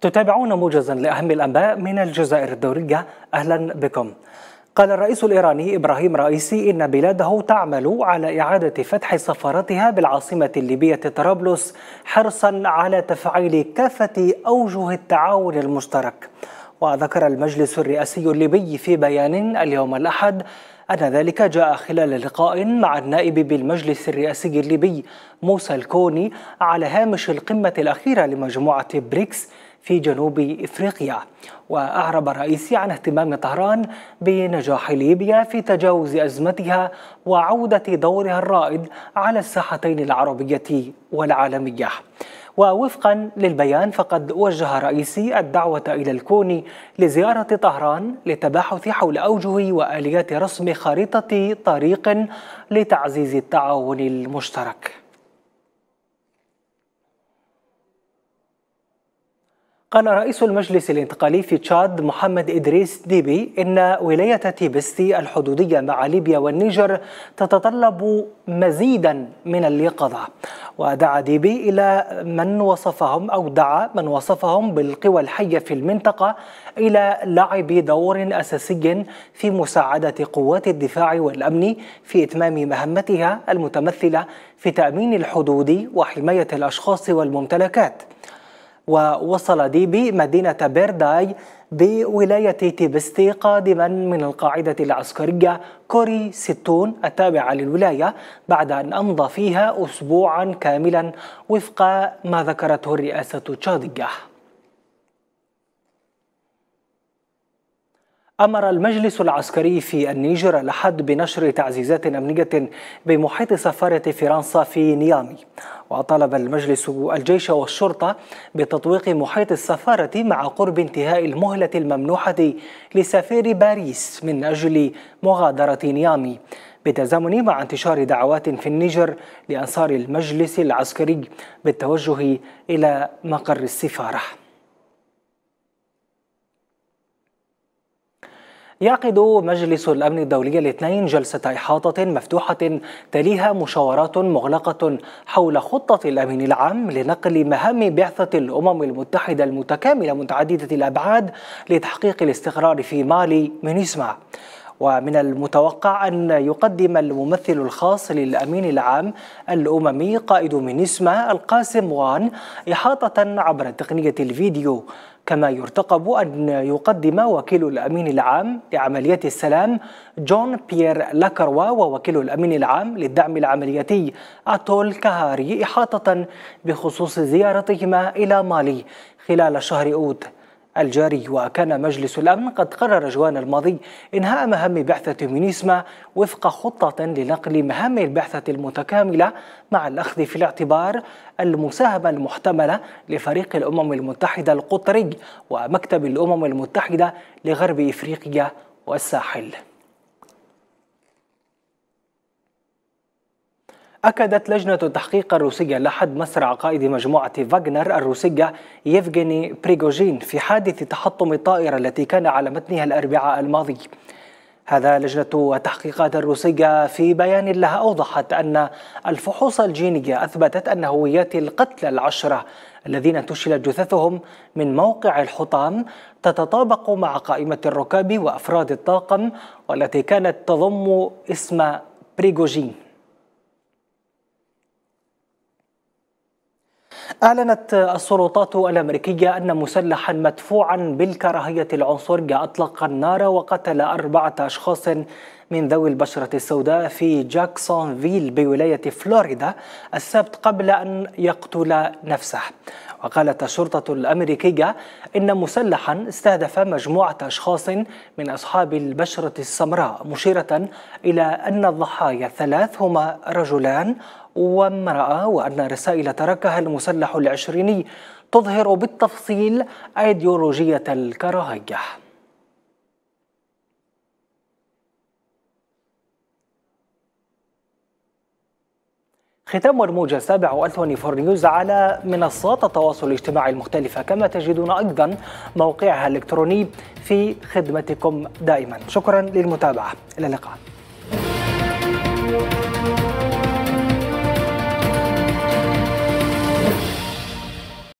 تتابعون موجزا لأهم الأنباء من الجزائر الدوريه أهلا بكم قال الرئيس الإيراني إبراهيم رئيسي إن بلاده تعمل على إعادة فتح سفارتها بالعاصمة الليبية طرابلس حرصا على تفعيل كافة أوجه التعاون المشترك وذكر المجلس الرئاسي الليبي في بيان اليوم الأحد أن ذلك جاء خلال لقاء مع النائب بالمجلس الرئاسي الليبي موسى الكوني على هامش القمة الأخيرة لمجموعة بريكس في جنوب إفريقيا وأعرب الرئيسي عن اهتمام طهران بنجاح ليبيا في تجاوز أزمتها وعودة دورها الرائد على الساحتين العربية والعالمية ووفقا للبيان فقد وجه رئيسي الدعوة إلى الكون لزيارة طهران للتباحث حول أوجه وآليات رسم خريطة طريق لتعزيز التعاون المشترك قال رئيس المجلس الانتقالي في تشاد محمد إدريس ديبي إن ولاية تيبستي الحدودية مع ليبيا والنيجر تتطلب مزيدا من اليقظة ودعا ديبي إلى من وصفهم أو دعا من وصفهم بالقوى الحية في المنطقة إلى لعب دور أساسي في مساعدة قوات الدفاع والأمن في إتمام مهمتها المتمثلة في تأمين الحدود وحماية الأشخاص والممتلكات ووصل ديبي مدينة بيرداي بولاية تيبستي قادما من القاعدة العسكرية كوري ستون التابعة للولاية بعد أن أمضى فيها أسبوعا كاملا وفق ما ذكرته الرئاسة التشادية أمر المجلس العسكري في النيجر الأحد بنشر تعزيزات أمنية بمحيط سفارة فرنسا في نيامي وطلب المجلس الجيش والشرطة بتطويق محيط السفارة مع قرب انتهاء المهلة الممنوحة لسفير باريس من أجل مغادرة نيامي بتزامن مع انتشار دعوات في النيجر لأنصار المجلس العسكري بالتوجه إلى مقر السفارة يعقد مجلس الأمن الدولي الاثنين جلسة إحاطة مفتوحة تليها مشاورات مغلقة حول خطة الأمين العام لنقل مهام بعثة الأمم المتحدة المتكاملة متعددة الأبعاد لتحقيق الاستقرار في مالي من يسمع ومن المتوقع أن يقدم الممثل الخاص للأمين العام الأممي قائد مينيسما القاسم وان إحاطة عبر تقنية الفيديو كما يرتقب أن يقدم وكيل الأمين العام لعمليات السلام جون بيير لاكروا ووكيل الأمين العام للدعم العملياتي أتول كهاري إحاطة بخصوص زيارتهما إلى مالي خلال شهر أوت الجاري وكان مجلس الأمن قد قرر جوان الماضي إنهاء مهام بعثة مينيسما وفق خطة لنقل مهام البعثة المتكاملة مع الأخذ في الاعتبار المساهمة المحتملة لفريق الأمم المتحدة القطري ومكتب الأمم المتحدة لغرب إفريقيا والساحل أكدت لجنة التحقيق الروسية لحد مسرع قائد مجموعة فاغنر الروسية يفغيني بريغوجين في حادث تحطم الطائرة التي كان على متنها الأربعاء الماضي هذا لجنة التحقيقات الروسية في بيان لها أوضحت أن الفحوص الجينية أثبتت أن هويات القتلى العشرة الذين تشلت جثثهم من موقع الحطام تتطابق مع قائمة الركاب وأفراد الطاقم والتي كانت تضم اسم بريغوجين أعلنت السلطات الأمريكية أن مسلحا مدفوعا بالكراهية العنصرية أطلق النار وقتل أربعة أشخاص من ذوي البشرة السوداء في جاكسون فيل بولاية فلوريدا السبت قبل أن يقتل نفسه وقالت الشرطة الأمريكية إن مسلحا استهدف مجموعة أشخاص من أصحاب البشرة السمراء مشيرة إلى أن الضحايا الثلاث هما رجلان وامرأة وأن رسائل تركها المسلح العشريني تظهر بالتفصيل أيديولوجية الكراهية ختام الموجة السابع ألتوني فور نيوز على منصات التواصل الاجتماعي المختلفة كما تجدون أيضا موقعها الإلكتروني في خدمتكم دائما شكرا للمتابعة إلى اللقاء